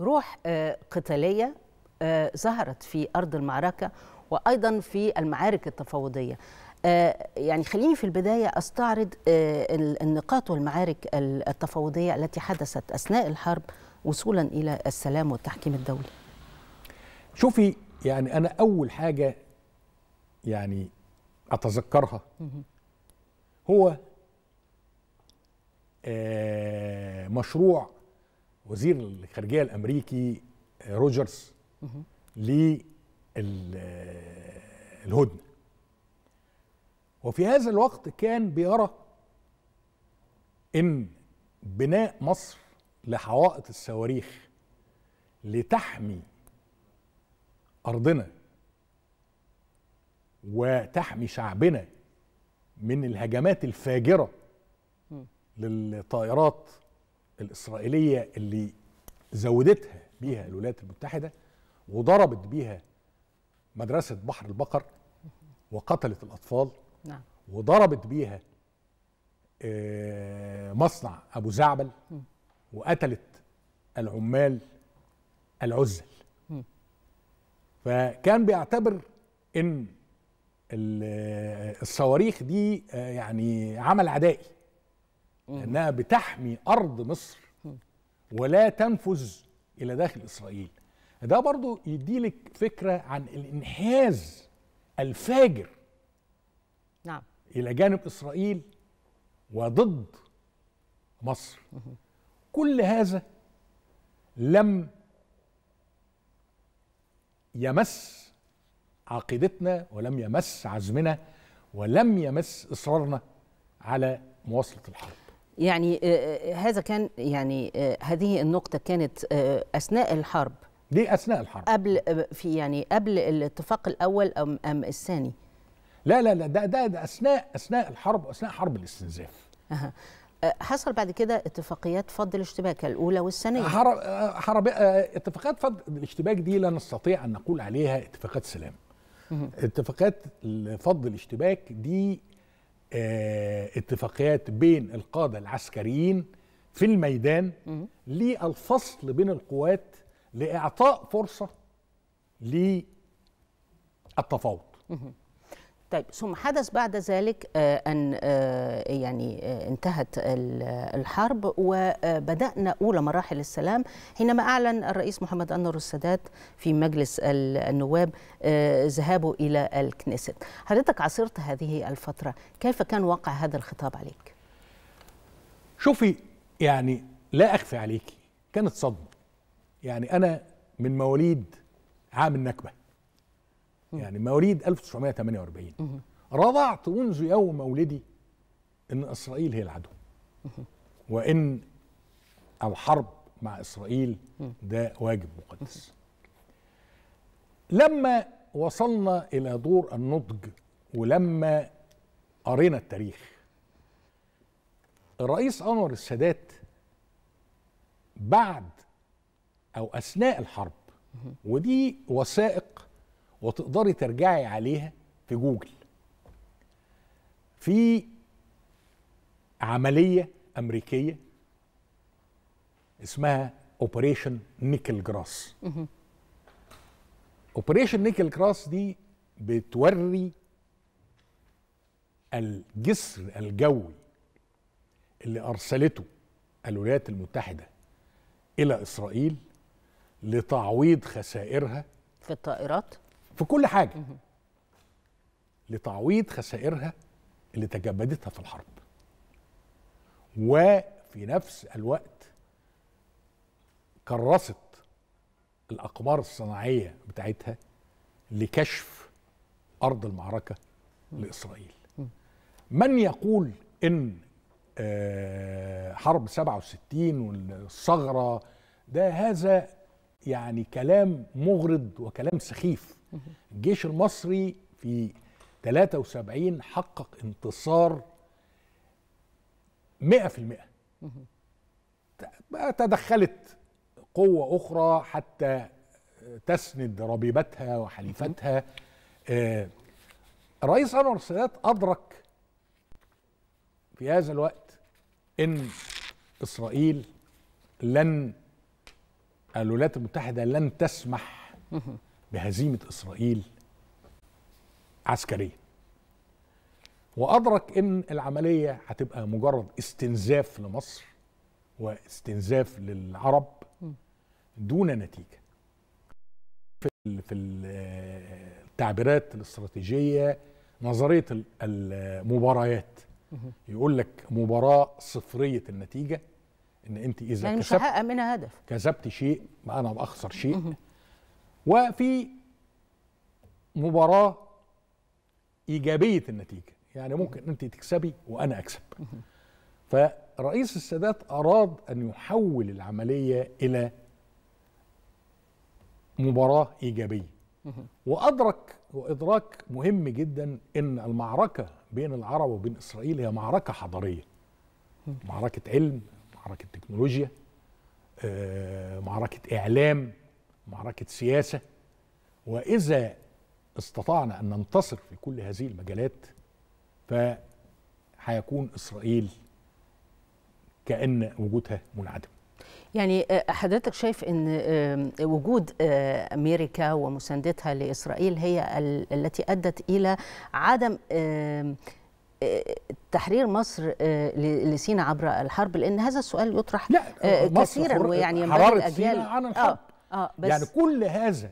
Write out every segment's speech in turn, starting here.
روح آه، قتالية آه، ظهرت في أرض المعركة وأيضا في المعارك التفاوضية آه، يعني خليني في البداية أستعرض النقاط والمعارك التفاوضية التي حدثت أثناء الحرب وصولا إلى السلام والتحكيم الدولي شوفي يعني أنا أول حاجة يعني أتذكرها هو مشروع وزير الخارجيه الامريكي آه، روجرز للهدنه آه، وفي هذا الوقت كان بيرى ان بناء مصر لحوائط الصواريخ لتحمي ارضنا وتحمي شعبنا من الهجمات الفاجره للطائرات الاسرائيليه اللي زودتها بيها الولايات المتحده وضربت بيها مدرسه بحر البقر وقتلت الاطفال نعم. وضربت بيها آه، مصنع ابو زعبل وقتلت العمال العزل فكان بيعتبر ان الصواريخ دي آه، يعني عمل عدائي لأنها بتحمي أرض مصر ولا تنفذ إلى داخل إسرائيل ده برضو يديلك فكرة عن الانحياز الفاجر نعم إلى جانب إسرائيل وضد مصر كل هذا لم يمس عقيدتنا ولم يمس عزمنا ولم يمس إصرارنا على مواصلة الحرب يعني آه، آه، هذا كان يعني آه، هذه النقطة كانت أثناء الحرب دي أثناء الحرب قبل في يعني قبل الاتفاق الأول أم أم الثاني لا لا لا ده, ده ده أثناء أثناء الحرب أثناء حرب الاستنزاف أه. حصل بعد كده اتفاقيات فض الاشتباك الاولى والثانيه حرب حرب اتفاقيات فض الاشتباك دي لا نستطيع ان نقول عليها اتفاقات سلام اتفاقات فض الاشتباك دي آه، اتفاقيات بين القادة العسكريين في الميدان للفصل بين القوات لإعطاء فرصة للتفاوض طيب ثم حدث بعد ذلك آه، ان آه، يعني آه، انتهت الحرب وبدانا اولى مراحل السلام حينما اعلن الرئيس محمد انور السادات في مجلس النواب ذهابه الى الكنيست حضرتك عاصرت هذه الفتره كيف كان وقع هذا الخطاب عليك شوفي يعني لا اخفي عليكي كانت صدمه يعني انا من مواليد عام النكبه يعني مواليد 1948 رضعت منذ يوم مولدي ان اسرائيل هي العدو وان الحرب مع اسرائيل ده واجب مقدس لما وصلنا الى دور النضج ولما قرينا التاريخ الرئيس انور السادات بعد او اثناء الحرب ودي وثائق وتقدري ترجعي عليها في جوجل في عملية أمريكية اسمها اوبريشن نيكل جراس اوبريشن نيكل جراس دي بتوري الجسر الجوي اللي ارسلته الولايات المتحده الى اسرائيل لتعويض خسائرها في الطائرات في كل حاجه لتعويض خسائرها اللي تجمدتها في الحرب وفي نفس الوقت كرست الاقمار الصناعيه بتاعتها لكشف ارض المعركه لاسرائيل من يقول ان آه، حرب 67 والثغره ده هذا يعني كلام مغرض وكلام سخيف الجيش المصري في 73 حقق انتصار 100% تدخلت قوة أخرى حتى تسند ربيبتها وحليفتها الرئيس آه، أنور السادات أدرك في هذا الوقت ان اسرائيل لن الولايات المتحده لن تسمح بهزيمه اسرائيل عسكريا وادرك ان العمليه هتبقى مجرد استنزاف لمصر واستنزاف للعرب دون نتيجه في التعبيرات الاستراتيجيه نظريه المباريات يقول لك مباراه صفريه النتيجه ان انت اذا يعني كسبت مش منها هدف كسبت شيء ما انا باخسر شيء وفي مباراة إيجابية النتيجة يعني ممكن أنت تكسبي وأنا أكسب فرئيس السادات أراد أن يحول العملية إلى مباراة إيجابية وأدرك وإدراك مهم جدا أن المعركة بين العرب وبين إسرائيل هي معركة حضارية معركة علم معركة تكنولوجيا آه، معركة إعلام معركه سياسه واذا استطعنا ان ننتصر في كل هذه المجالات فهيكون اسرائيل كان وجودها منعدم يعني آه، حضرتك شايف ان آه، وجود آه، امريكا ومساندتها لاسرائيل هي التي ادت الى عدم تحرير مصر لسينا عبر الحرب لان هذا السؤال يطرح لا كثيرا ويعني حرارة سيناء عن الحرب آه بس يعني كل هذا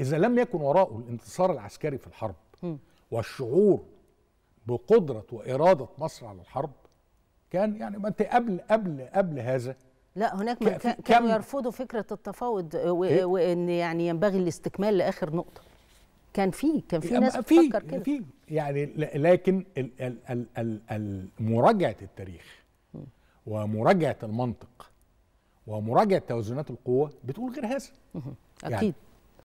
إذا لم يكن وراءه الانتصار العسكري في الحرب والشعور بقدرة وإرادة مصر على الحرب كان يعني ما أنت قبل قبل قبل هذا لا هناك من كانوا كم... يرفضوا فكرة التفاوض آه، إيه؟ وإن يعني ينبغي الاستكمال لآخر نقطة كان في كان في يعني ناس بتفكر كده في يعني لكن مراجعه التاريخ ومراجعه المنطق ومراجعه توازنات القوه بتقول غير هذا يعني اكيد يعني